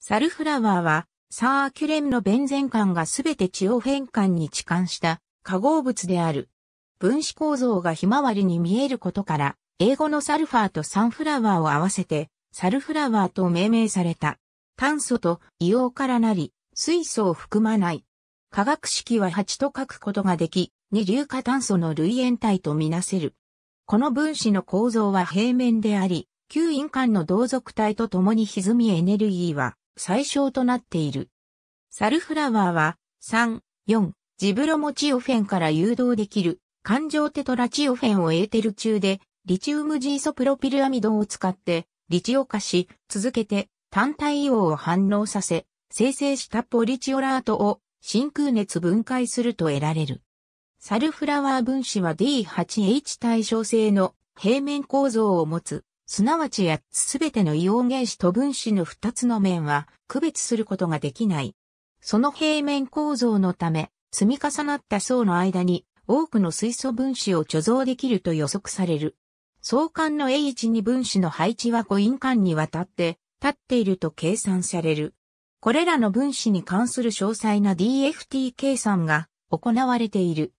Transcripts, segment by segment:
サルフラワーは、サーキュレンのベンゼン環がすべて血を変換に置換した化合物である。分子構造がひまわりに見えることから、英語のサルファーとサンフラワーを合わせて、サルフラワーと命名された。炭素と硫黄からなり、水素を含まない。化学式は8と書くことができ、二硫化炭素の類塩体とみなせる。この分子の構造は平面であり、吸引管の同族体と共に歪みエネルギーは最小となっている。サルフラワーは、3、4、ジブロモチオフェンから誘導できる、環状テトラチオフェンをエーテル中で、リチウムジーソプロピルアミドを使って、リチオ化し、続けて、単体硫黄を反応させ、生成したポリチオラートを真空熱分解すると得られる。サルフラワー分子は D8H 対称性の平面構造を持つすなわち八つすべてのイオ原子と分子の二つの面は区別することができない。その平面構造のため、積み重なった層の間に多くの水素分子を貯蔵できると予測される。相関の H2 分子の配置は5因間にわたって立っていると計算される。これらの分子に関する詳細な DFT 計算が行われている。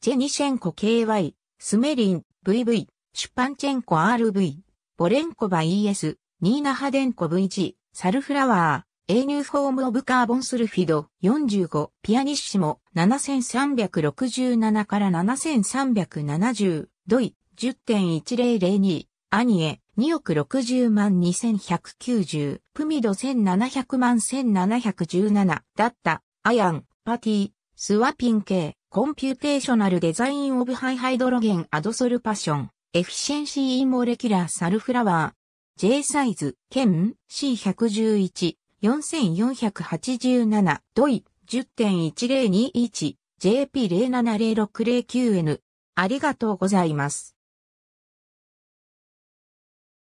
ジェニシェンコ KY、スメリン、VV。シュパンチェンコ RV、ボレンコバ ES、ニーナハデンコ VG、サルフラワー、A ニューフォームオブカーボンスルフィド45、ピアニッシモ7367から7370、ドイ10.1002、アニエ2億60万2190、プミド1700万1717だった、アヤン、パティ、スワピン系、コンピューテーショナルデザインオブハイハイドロゲンアドソルパション。エフィシェンシーインモレキュラーサルフラワー、J サイズ、兼 C111、4487、ドイ、10.1021、JP070609N。ありがとうございます。